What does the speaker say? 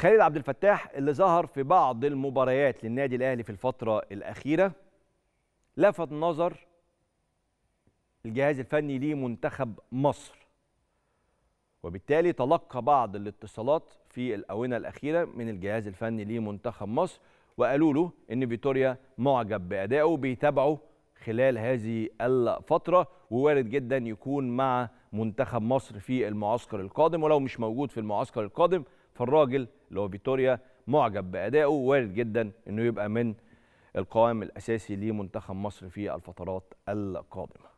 خالد عبد الفتاح اللي ظهر في بعض المباريات للنادي الاهلي في الفتره الاخيره لفت نظر الجهاز الفني لمنتخب مصر وبالتالي تلقى بعض الاتصالات في الاونه الاخيره من الجهاز الفني لمنتخب مصر وقالوا له ان فيتوريا معجب بادائه بيتابعه خلال هذه الفتره ووارد جدا يكون مع منتخب مصر في المعسكر القادم ولو مش موجود في المعسكر القادم فالراجل اللي هو فيتوريا معجب بادائه وارد جدا انه يبقى من القوام الاساسي لمنتخب مصر في الفترات القادمه